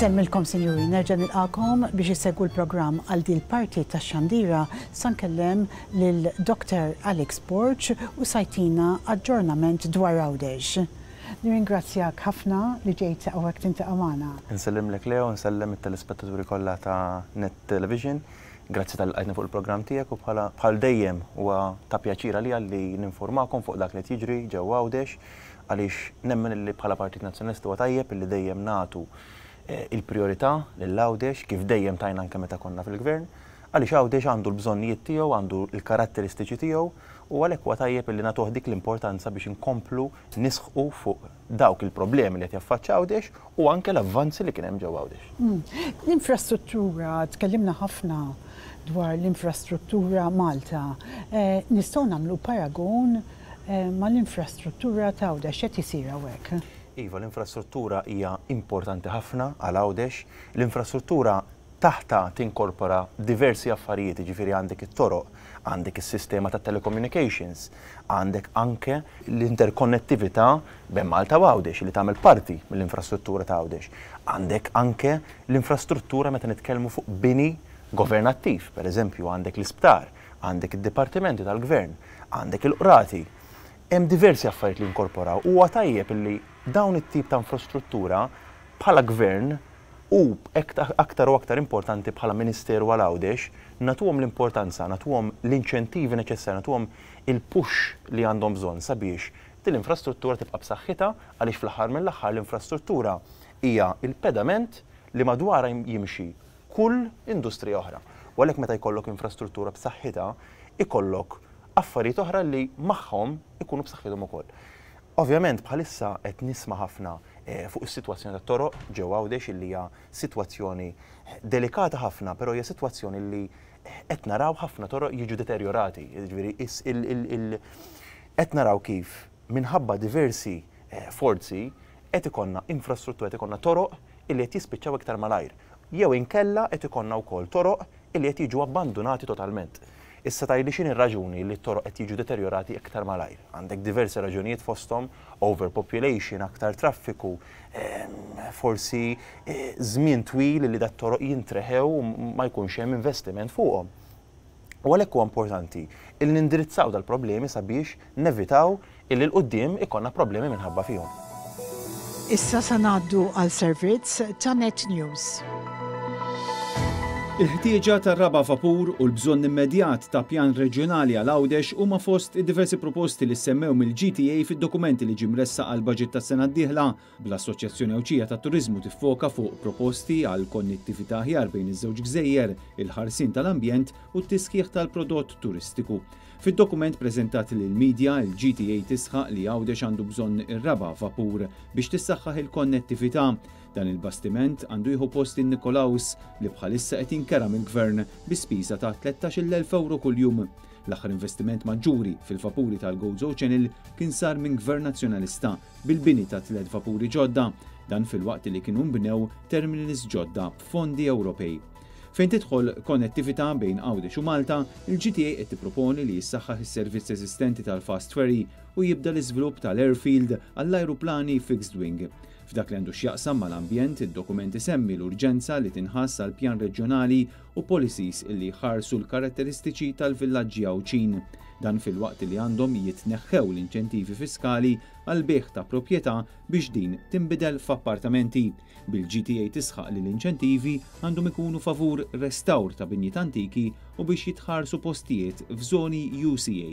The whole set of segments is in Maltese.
Insemmilkom sinjuri, nerġa nilqakom biex jissegu l-program għal din parti ta' xandira kellem l dr Alex Borch u sajtina aġġornament dwar għawdex. Nirringrazzjak ħafna li ġejt għawek tinta għamana. Nsellem l Leo, nsellem il-telespettaturi kollha ta' Net Television. Grazzi tal-għajna fuq il-program tijek u bħal dejjem u ta' pjaċira li għalli ninformakom fuq dak li tiġri ġew għawdex għaliex nemmen li bħala partit nazzjonalisti u tajjeb li dejjem natu Eh, il-priorità lill-Għawdex kif dejjem tajna anke meta konna fil-gvern, għaliex Għawdex għandu l-bżonnijiet tiegħu, għandu l-karatteristiċi tiegħu u għalhekk huwa tajjeb li nagħtuh dik l-importanza biex inkomplu nisħu fuq dawk il-problemi li qed jaffaċċa Għawdex u anke l-avvanzi li kien hemm ġew Għawdex. Mm. L-infrastruttura tkellimna ħafna dwar l-infrastruttura Malta. Eh, nistgħu nagħmlu paragon eh, mal-infrastruttura ta' Għawdex qed isir hawnhekk. Iva, l-infrastruttura hija importanti ħafna għal għawdex. L-infrastruttura taħta tinkorpora diversi affarijiet, ġifiri għandek it-toroq, għandek is-sistema ta' telecommunications, għandek anke l-interkonnettività ben Malta u għawdex li tagħmel parti mill-infrastruttura ta' għawdex. Għandek anke l-infrastruttura meta nitkellmu fuq bini governattiv, per eżempju għandek l-isptar, għandek id-dipartimenti tal-gvern, għandek il-qrati, hemm diversi affarijiet li inkorporaw. Huwa tajjeb li dawn it-tip ta' infrastruttura bħala gvern u aktar u aktar importanti bħala ministeru għal għawdex natuhom l-importanza, natuhom l-inċentivi neċessarji, natuhom il-push li għandhom bżonn sabiex din l-infrastruttura tibqa' b'saħħitha għaliex fl-aħħar mill-aħħar l-infrastruttura hija il-pedament li madwar jimxi kull industrija oħra. U għalhekk meta jkollok infrastruttura b'saħħitha, ikollok affarijiet oħra li magħhom ikunu b'saħħithom ukoll. Ovvjament bħalissa qed nisma' ħafna eh, fuq is-sitwazzjoni tat toroq ġewwa għawdex li hija sitwazzjoni eh, delikata ħafna, però hija sitwazzjoni li eh, qed naraw ħafna toroq jiġu deteriorati. Jiġifieri qed naraw kif minħabba diversi forzi qed ikonna infrastruttura qed ikonna toroq illi qed jispiċċaw iktar malajr. Jew inkella qed ikonna wkoll toroq illi qed jiġu abbandonati totalment. Issa tajli xin ir-raġuni li t-toroq qed jiġu deteriorati iktar malajr. Għandek diversi raġunijiet fosthom overpopulation, aktar traffiku, forsi eh, żmien twil li dat toroq jintreħew ma jkunx hemm investiment fuqhom. U għalhekk huwa importanti il nindirizzaw dal-problemi sabiex nevitaw illi l-qudiem ikonna problemi minħabba fihom. Issa sanaddu għal servizz ta' Net News. Il-ħtieġa tar-raba vapur u l-bżonn immedjat ta' pjan reġjonali għal għawdex huma fost diversi proposti li semmew mill-GTA fid-dokumenti li ġimressa għal baġit tas sena d-dieħla bl-Assoċjazzjoni Ewċija ta' Turizmu tiffoka fuq proposti għal konnettività ħjar bejn iż-żewġ gżejjer, il-ħarsin tal-ambjent u t tiskiħ tal-prodott turistiku. Fid-dokument preżentat lil media il-GTA tisħaq li għawdex għandu bżonn ir-raba vapur biex tissaħħaħ il-konnettività Dan il-bastiment għandu jħu post in Nikolaus li bħalissa qed jinkera mill-gvern bi spiża ta' 13,000 euro kuljum. L-aħħar investiment maġġuri fil-vapuri tal-Gozo Channel kien sar minn gvern nazzjonalista bil-bini ta' tliet vapuri ġodda, dan fil-waqt li kienu mbnew terminis ġodda b'fondi Ewropej fejn tidħol konnettività bejn Għawdex u Malta, il-GTA qed tipproponi li jissaħħaħ is-servizz eżistenti tal-Fast Ferry u jibda l-iżvilupp tal-airfield għall-ajruplani fixed wing. F'dak li għandu x'jaqsam mal-ambjent, id-dokumenti semmi l-urġenza li tinħass għal pjan reġjonali u policies illi ħarsu l-karatteristiċi tal-villaġġi għawċin. Dan fil-waqt li għandhom jitneħħew l-inċentivi fiskali għal beħ ta' proprjetà biex din timbidel f'appartamenti. Bil-GTA tisħaq li l-inċentivi għandhom ikunu favur restawr ta' binjiet antiki u biex jitħarsu postijiet f'żoni UCA.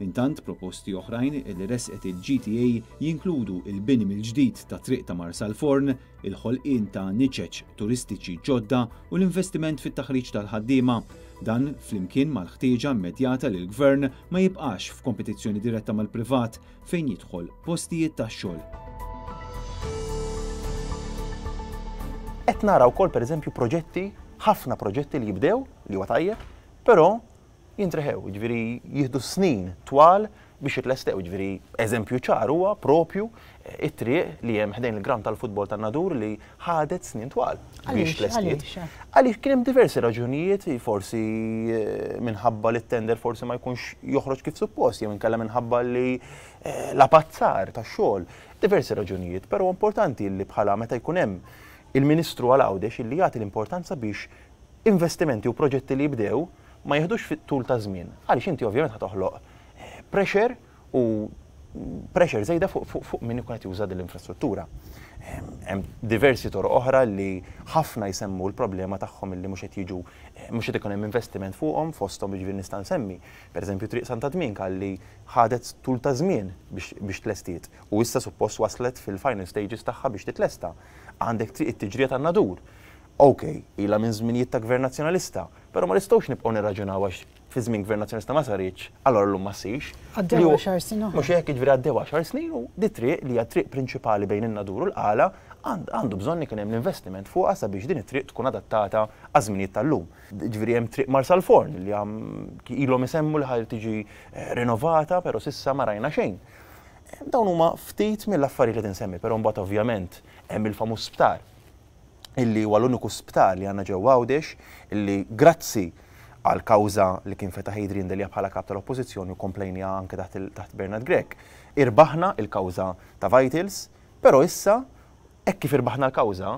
Intant proposti oħrajn li resqet il-GTA jinkludu il-bini mill-ġdid ta' triq ta' Marsal Forn, il-ħolqien ta' niċeċ turistiċi ġodda u l-investiment fit-taħriġ tal-ħaddiema Dan flimkien mal-ħtieġa immedjata li l-gvern ma jibqax f'kompetizzjoni diretta mal-privat fejn jidħol postijiet ta' xogħol. Qed nara wkoll pereżempju proġetti, ħafna proġetti li jibdew li huwa tajjeb, però jintreħew, ġviri jihdu snin twal biex jitlestew, ġviri eżempju ċar huwa propju eh, it-triq li hemm ħdejn il-gram tal-futbol tan-nadur li ħadet snin twal biex tlestiet. Għalix eh? kien hemm diversi raġunijiet, forsi eh, minħabba li tender forsi ma jkunx joħroġ kif suppost, jew inkella minħabba li la pazzar tax-xogħol. Diversi raġunijiet, però importanti li bħala meta jkun hemm il-Ministru għal-Għawdex illi jagħti l-importanza biex investimenti u proġetti li jibdew ma jihdux fit-tul ta' żmien. Għaliex inti ovvjament ħatoħloq eh, pressure u mm, pressure zejda fuq fuq fuq min ikun qed juża din l-infrastruttura. Hemm diversi toroq oħra li ħafna jsemmu l-problema tagħhom li mhux qed jiġu eh, mhux qed ikun hemm investiment fuqhom fosthom jiġri nista' nsemmi. Pereżempju triq Santa Dmin li ħadet tul ta' żmien biex tlestiet u issa suppost waslet fil-final stages tagħha biex titlesta. Għandek triq it-tiġrija tan-nadur. Ok, ilha minn żminijiet ta' gvern nazzjonalista Pero ma nistgħux nibqgħu nirraġunaw għax fi żmien gvern nazzjonista ma saritx, allora llum ma ssirx. Għaddew 10 snin. Mhux hekk jiġri għaddew 10 snin u di triq li hija triq prinċipali bejn in-nadur u l-qala għandu bżonn kien hemm l-investiment fuqha sabiex din it-triq tkun adattata għażminijiet tal-lum. Ġifieri hemm triq Marsal Forn li għam ilhom isemmu li ħal tiġi eh, rinnovata, però sissa ma rajna xejn. Dawn huma ftit mill-affarijiet li tinsemmi, però mbagħad ovvjament hemm il-famuż sptar illi huwa l-uniku sptar li għandna ġew Għawdex illi grazzi għal kawża li kien feta Idrin Delia bħala kap tal-oppożizzjoni u komplejnja anke taħt Bernard Grek. Irbaħna il-kawża ta' Vitals, però issa hekk kif irbaħna l-kawża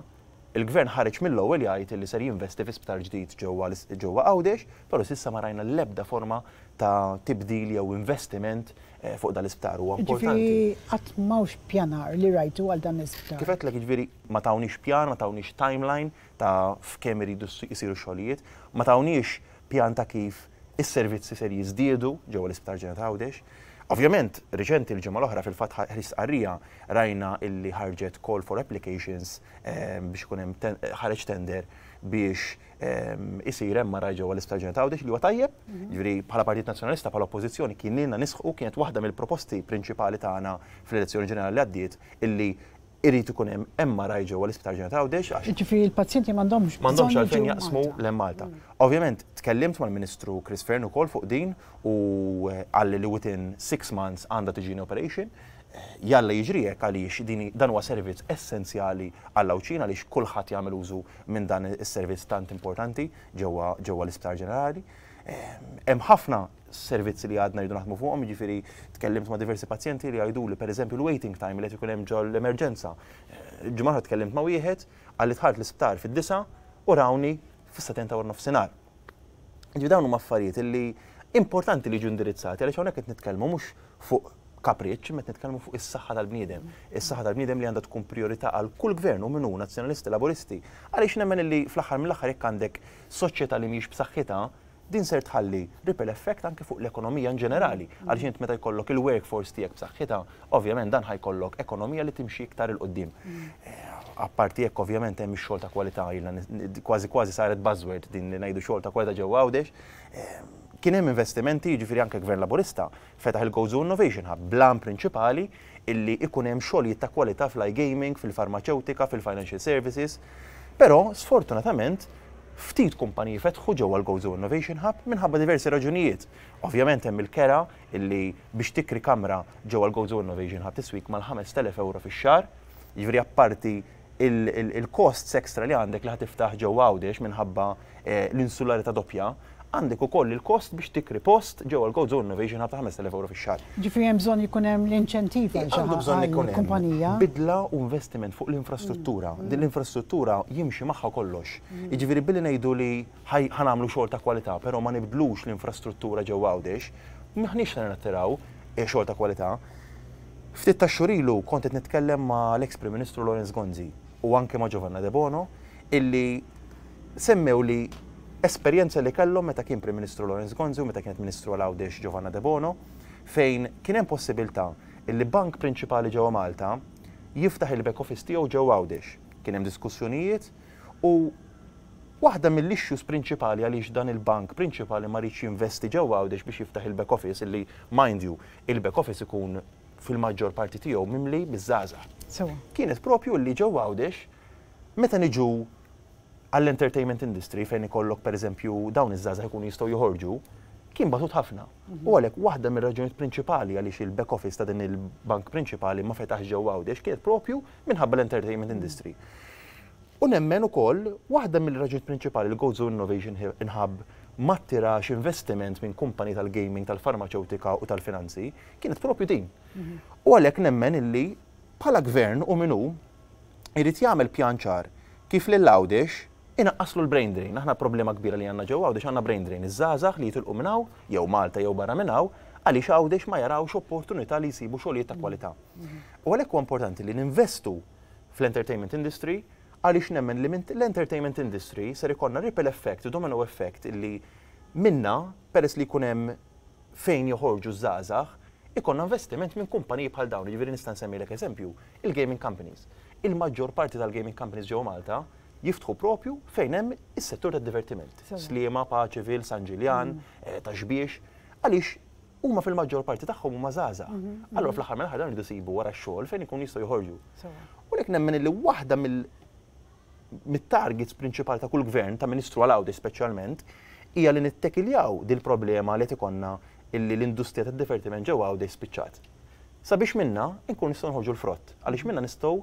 il-gvern ħareġ mill-ewwel jgħid li ser jinvesti fi sptar ġdid ġewwa ġewwa Għawdex, però s'issa ma rajna l-ebda forma ta' tibdil jew investiment eh, fuq dal-isptar huwa jiġifieri importanti. Qatt m'hawnx pjanar li rajtu għal dan l-isptar. Kif qedlek jiġifieri ma tawniex pjan, ma tawniex timeline ta' f'kemm iridu jsiru xogħlijiet, ma tawniex pjan ta' kif is-servizzi ser jiżdiedu ġewwa l-isptar ġenet Għawdex. Ovvjament, riċent il-ġimgħa l-oħra fil-fatħa ħrisqarrija rajna illi ħarġet call for applications ehm, biex kun hemm ħareġ tender biex ehm, isir hemm mara ġewwa l-istaġġent għawdex li huwa tajjeb, jiġri mhm. bħala Partit Nazzjonalista bħala Oppożizzjoni kien lilna nisħu kienet waħda mill-proposti prinċipali tagħna fl-elezzjoni ġenerali li għaddiet illi irrit ikun hemm emma raj ġewwa l-isptar ġenerali għawdex għax. Ġifieri l-pazjenti m'għandhomx m'għandhomx għalfejn jaqsmu lem Malta. Ovvjament tkellimt mal-Ministru Chris Fern ukoll fuq din u eh, għalli li within six months għandha tiġini operation eh, jalla jiġri hekk għaliex din dan huwa servizz essenzjali għall awċin għaliex kulħadd jagħmel użu minn dan is-servizz tant importanti ġewwa ġewwa l-Isptar Ġenerali. Hemm ħafna servizzi li għadna jridu naħdmu fuqhom, jiġifieri tkellimt ma' diversi pazjenti li għajdu li pereżempju l-waiting time li qed ikun hemm ġol l-emerġenza. Ġimgħa tkellimt ma' wieħed għalli tħart l-isptar fid-disa u rawni fis tenta war nofsinhar. Ġi dawn huma affarijiet li importanti li ġu indirizzati għaliex hawnhekk qed nitkellmu mhux fuq kapriċ, met nitkellmu fuq is-saħħa tal-bniedem. Is-saħħa tal-bniedem li għandha tkun priorità għal kull gvern u minnu nazzjonalisti, laboristi. Għaliex nemmen li fl-aħħar mill-aħħar jekk għandek soċjetà li mhijiex b'saħħitha, din ser tħalli ripple effect anke fuq l-ekonomija in ġenerali. Mm-hmm. Għaliex int meta jkollok il-workforce tiegħek b'saħħitha, ovvjament dan ħajkollok ekonomija li timxi iktar il-qoddim. Mm. Eh, apparti jekk ovvjament hemm ix-xogħol ta' kwalità kważi kważi saret buzzword din li ngħidu xogħol ta' kwalità ġewwa għawdex ehm, kien hemm investimenti jiġifieri anke gvern laburista fetaħ il gozu Innovation Hub, blan prinċipali illi ikun hemm xogħlijiet ta' kwalità fl-gaming, fil-farmaceutika, fil-financial services. Però sfortunatament ftit kumpaniji fetħu ġewwa l-Gozo Innovation Hub minħabba diversi raġunijiet. Ovvjament hemm il-kera illi biex tikri kamra ġewwa l-Gozo Innovation Hub tiswik mal-5000 euro fix-xar, jiġri apparti il-costs extra li għandek li ħatiftaħ ġewwa għawdex minħabba eh, l-insularità doppja għandek ukoll il-kost biex tikri post ġewa l-Code Zone Innovation għata 5000 euro fix-xahar. Ġifieri hemm bżonn jkun hemm l-inċentiv għal kumpanija. Bidla u investiment fuq l-infrastruttura. Mm. Din l-infrastruttura jimxi magħha kollox. Mm. Jiġifieri billi ngħidu li ħanamlu xogħol ta' kwalità, però ma nibdlux l-infrastruttura ġewwa għawdex, maħniex se nattiraw e xogħol ta' kwalità. Ftit ta' xurilu kontet qed nitkellem ma' l-ex Prim Ministru Lorenz Gonzi u anke ma' Giovanna De Bono illi semmew li esperjenza li kellhom meta kien Prim Ministru Lorenz Gonzi u meta kienet Ministru Lawdex Giovanna De Bono fejn kien hemm possibilità li bank prinċipali ġewwa Malta jiftaħ il-back office tiegħu ġew Għawdex. Kien hemm diskussjonijiet u waħda mill-issues prinċipali għaliex dan il-bank prinċipali ma rridx jinvesti ġew Għawdex biex jiftaħ il-back office illi mind you il-back office ikun fil-maġġor parti tiegħu mimli biż-żgħażagħ. Kienet propju li ġew Għawdex meta niġu għall-entertainment industry fejn ikollok pereżempju dawn iż żaż ikunu jistgħu joħorġu kien batut ħafna. U għalhekk waħda mir raġunijiet prinċipali għaliex il-back office ta' din il-bank prinċipali ma fetaħ ġew għawdex kienet propju minħabba l-entertainment mm. industry. U nemmen ukoll waħda mill-raġunijiet prinċipali l gozo Innovation inħabb ma tirax investiment minn kumpani tal-gaming, tal-farmaceutika u tal-finanzi kienet propju din. Mhm. U għalhekk nemmen illi bħala gvern u minnu irid jagħmel pjanċar kif lill għawdex inaqqaslu l-brain drain. Aħna problema kbira li għanna ġewwa għawdex għanna brain drain. Iż-żazax li jitilqu minnaw, jew Malta jew barra minnaw, għaliex għawdex ma jarawx opportunità li jsibu xogħlijiet ta' kwalità. U għalhekk huwa importanti li ninvestu fl-entertainment industry għaliex nemmen li l-entertainment industry ser ikonna ripple effect, domino effect illi minna peress li kunem fejn joħorġu żazax, ikonna investiment minn kumpaniji bħal dawn, ġifieri nista' nsemmilek eżempju, il-gaming companies. Il-maġġor parti tal-gaming companies ġew Malta jiftħu propju fejn hemm is-settur tad-divertiment. Sliema, Paċi, Vil, San Ġiljan, mm. eh, Taxbiex, għaliex huma fil-maġġor parti tagħhom huma żgħażagħ. Mhm, mhm. Allura fl-aħħar mill ħadan jridu sibu wara x-xogħol fejn ikun jistgħu joħorġu. U lek nemmen li waħda mit-targets prinċipali ta' kull gvern ta' Ministru għal-Awdi speċjalment hija li nittekiljaw dil problema li tikonna illi l-industrija tad-divertiment ġewwa għawdi spiċċat. Sabiex minna nkun nistgħu nħorġu l-frott, għaliex minna nistgħu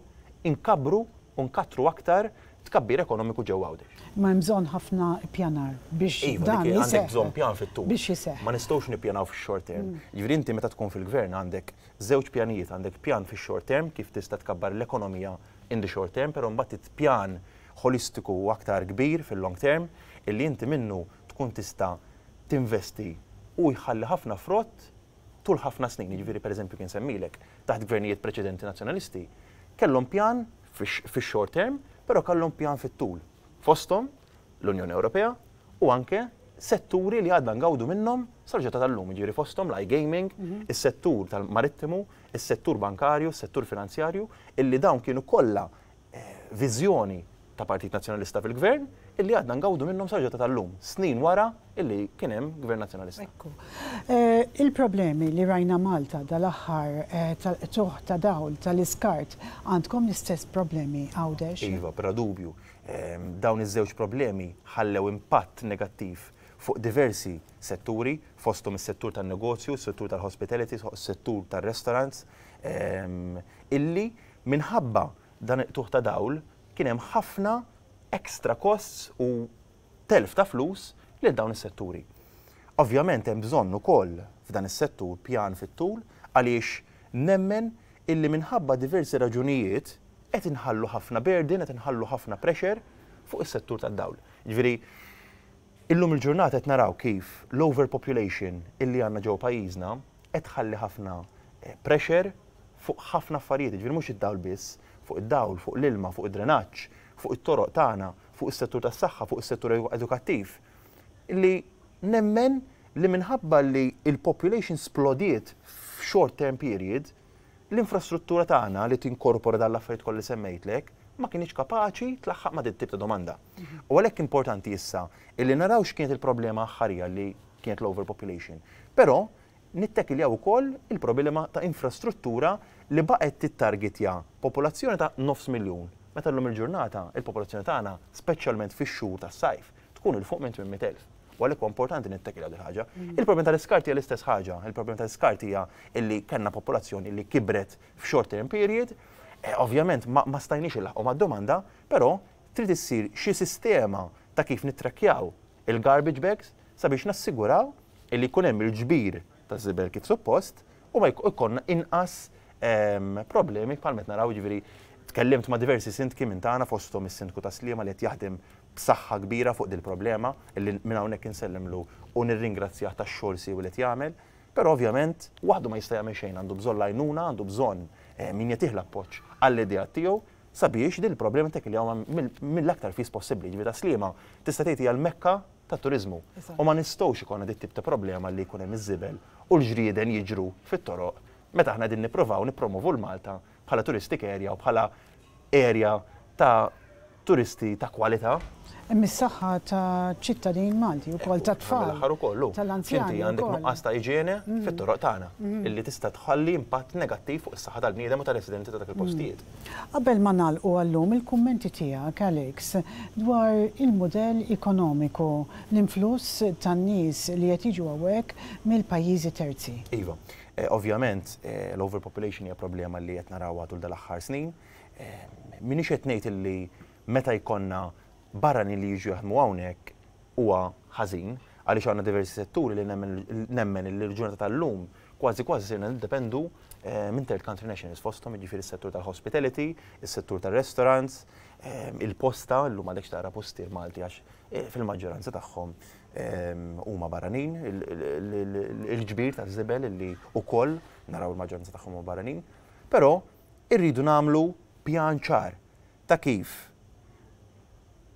inkabru u nkattru aktar tkabbir ekonomiku ġew għawdex. Ma jmżon ħafna pjanar biex iva, dan għandek bżonn pjan fit tu Biex jiseħ. Ma nistgħux nippjanaw fix-short term. Mm. Jivri jiġifieri inti meta tkun fil-gvern għandek żewġ pjanijiet, għandek pjan fix-short term kif tista' tkabbar l-ekonomija in the short term, però mbagħad pjan holistiku u aktar kbir fil-long term illi inti minnu tkun tista tinvesti u jħalli ħafna frott tul ħafna snin, Jivri jiġifieri, per eżempju kien semmilek, taħt gvernijiet preċedenti nazjonalisti, kellhom pjan fix short term però kellhom pjan fit-tul. Fostom l-Unjoni Ewropea u anke setturi li għadna ngawdu minnhom sarġeta tal-lum, ġiri fostom l gaming, mhm. is-settur tal-marittimu, il settur bankarju, il settur finanzjarju, illi dawn kienu kollha eh, viżjoni ta' Partit Nazzjonalista fil-Gvern illi għadna ngawdu minnhom sarġeta tal-lum, snin wara illi kien hemm Gvern Nazzjonalista. Eh, il-problemi li rajna Malta dal-axħar eh, tuħ ta' dawl tal-iskart għandkom l-istess problemi għawdex? Iva, pra dubju. Ehm, dawn iż-żewġ problemi ħallew impatt negattiv fuq diversi setturi, fostum is-settur tan-negozju, settur tal-hospitality, settur tal-restaurants, ehm, illi minħabba dan tuħ ta' dawl kien hemm ħafna extra costs u telf ta' flus lil dawn is-setturi. Ovvjament hemm bżonn ukoll f'dan is-settur pjan fit-tul għaliex nemmen illi minħabba diversi raġunijiet qed inħallu ħafna burden, qed inħallu ħafna pressure fuq is-settur tad-dawl. Ġifieri illum il-ġurnata qed naraw kif l-overpopulation illi għandna ġew pajjiżna qed tħalli ħafna eh, pressure fuq ħafna affarijiet, ġifieri mhux id-dawl biss, fuq id-dawl, fuq l-ilma, fuq id-drenaġġ, fuq it-toroq tagħna, fuq is-settur tas-saħħa, fuq is-settur edukattiv. Illi nemmen li minħabba li il-population splodiet f-short term period, l-infrastruttura tagħna li tinkorpora dan l-affarijiet kolli semmejtlek ma kienx kapaċi tlaħħaq ma dit-tip ta' domanda. U għalhekk importanti issa illi naraw x'kienet il-problema ħarja li kienet l-overpopulation. Però nittekilja wkoll il-problema ta' infrastruttura li baqgħet tittargetja popolazzjoni ta' nofs miljun. Meta llum il-ġurnata il-popolazzjoni tagħna speċjalment fix-xhur tas-sajf tkun il fuq minn 800,000 għalli għalhekk importanti nittekila di ħaġa. Mm. Il-problem tal-iskarti hija l-istess ħaġa. Il-problem tal-iskarti hija illi kellna popolazzjoni li kibret f'short term period. Eh, ovvjament ma stajniex il ma mad-domanda, però trid issir xi sistema ta' kif nittrakkjaw il-garbage bags sabiex nassiguraw illi jkun hemm il-ġbir ta' żibel kif suppost u ma jkollna inqas ehm, problemi bħalmet naraw ġifieri tkellimt ma' diversi sindki minn tagħna fosthom is-sindku ta' Slima li qed jaħdem b'saħħa kbira fuq dil problema illi minn hawnhekk insellimlu u nirringrazzjah tax-xogħol siw li jagħmel. pero ovvjament waħdu ma jista' jagħmel xejn għandu bżonn lajnuna, għandu bżonn eh, min jetiħla appoġġ għall-idea tiegħu sabiex din il-problema tek li għawma mill-aktar fis possibli, ġivita slima, tista' tgħid l-mekka ta' turizmu. U ma nistgħux ikun dit tip ta' problema li jkun hemm iż-żibel u l-ġrieden jiġru fit-toroq meta aħna din nippruvaw nippromovu l-Malta bħala turistik area u bħala area ta' turisti ta' kwalità. Mis-saħħa ta' ċittadin Malti u kol ta' tfal. tal aħħar kollu. Tal-anzjani. għandek nuqqas ta' iġiene mm. fit-toroq tagħna mm. illi tista' tħalli impatt negattiv fuq is-saħħa tal-bniedem u tal-residenti ta' dak il-postijiet. Mm. Qabel ma nagħlqu għallum il-kummenti tiegħek Alex dwar il-mudell ekonomiku l-influss tan-nies li qed jiġu hawnhekk mill-pajjiżi terzi. Iva, eh, ovvjament eh, l-overpopulation hija problema li qed narawha tul dal-aħħar snin. Eh, minix qed ngħid illi meta jkonna barrani li jiġu jaħmu hawnhekk huwa ħażin għaliex għandna diversi setturi li nemmen il-ġurnata tal-lum kważi kważi sirna nindependu eh, minn third country nations fostom, ġifir s-settur tal-hospitality, is-settur tal-restaurants, eh, il-posta, l-lum għalhekk posti postier Malti għax eh, fil-maġġoranza tagħhom huma barranin, il-ġbir ta' żibel li wkoll naraw il-maġġoranza tagħhom u barranin, però irridu namlu pjan ċar ta' kif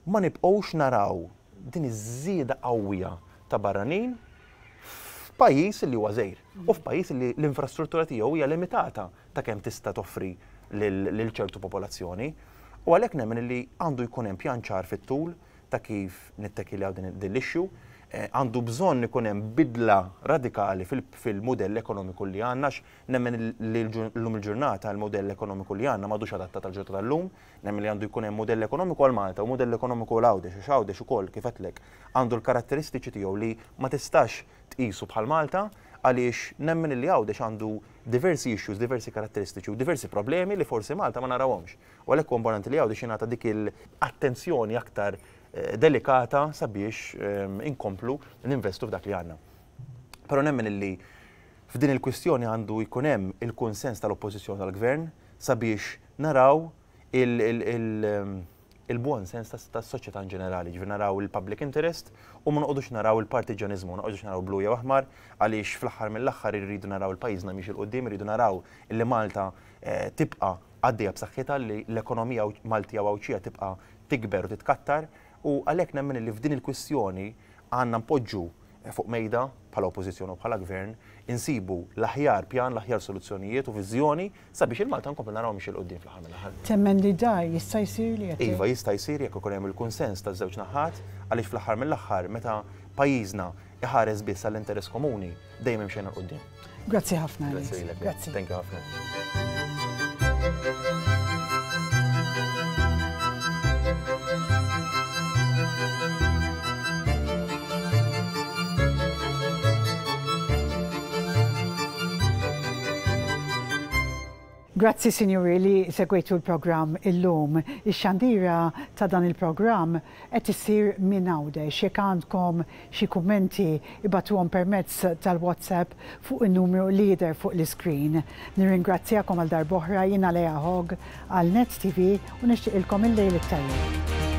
ma nibqgħux naraw din iż-żieda qawwija ta' barranin f'pajjiż li huwa żgħir u f'pajjiż li l-infrastruttura tiegħu hija limitata ta' kemm tista' toffri lil ċertu popolazzjoni. U għalhekk nemmen li għandu jkun hemm pjan ċar fit-tul ta' kif nittekiljaw din l-issue Eh, għandu bżonn ikun hemm bidla radikali fil-modell ekonomiku li għandna x nemmen li l-lum il-ġurnata l-modell ekonomiku li għandna m'għadux adatta tal-ġurnata tal-lum, nemmen li għandu jkun hemm modell ekonomiku għal Malta u modell ekonomiku għal għawdex, għax u ukoll kifetlek għandu l-karatteristiċi tiegħu li ma tistax tqisu bħal Malta għaliex nemmen li għawdex għandu diversi issues, diversi karatteristiċi u diversi problemi li forsi Malta ma narawhomx. U għalhekk komponenti li għawdex jingħata dik il-attenzjoni aktar delikata sabiex ehm, inkomplu ninvestu f'dak li għanna. Pero nemmen illi f'din il-kwistjoni għandu jkun hemm il-konsens tal-oppożizzjoni tal-gvern sabiex naraw ehm, il-buon sens tas-soċjetà in ġenerali, ġifier naraw il-public interest u ma noqogħdux naraw il-partiġanizmu, noqogħdux naraw blu jew aħmar għaliex fl-aħħar mill-aħħar irridu naraw il-pajjiżna miex il qudiem irridu naraw illi Malta eh, tibqa' għaddejja b'saħħitha li l-ekonomija Malti għawċija tibqa' tikber u titkattar U għalek nemmen li f'din il-kwistjoni għanna mpoġġu eh, fuq mejda bħala oppożizzjoni u bħala gvern insibu l-aħjar pjan, l-aħjar soluzzjonijiet u viżjoni sabiex il-Malta nkompli naraw miex il-qoddim fl-ħar mill-ħar. Temmen li da jista' jsir li Iva eh? jista' jsir jekk ikun hemm il-kunsens taż-żewġ naħat għaliex fl-aħħar mill-aħħar meta pajjiżna iħares biss għall-interess komuni dejjem hemm xejn il-qoddim. Grazzi ħafna. Grazzi ħafna. Grazzi signori li segwejtu l-program il-lum. Ix-xandira ta' dan il-program qed issir minn għawde. Xek għandkom xi kummenti ibatuhom permezz tal-WhatsApp fuq in-numru lider fuq l-iskrin. Nirringrazzjakom għal darboħra jiena Lea Hog għal Net TV u nixtieq ilkom il-lejl it-tajjeb.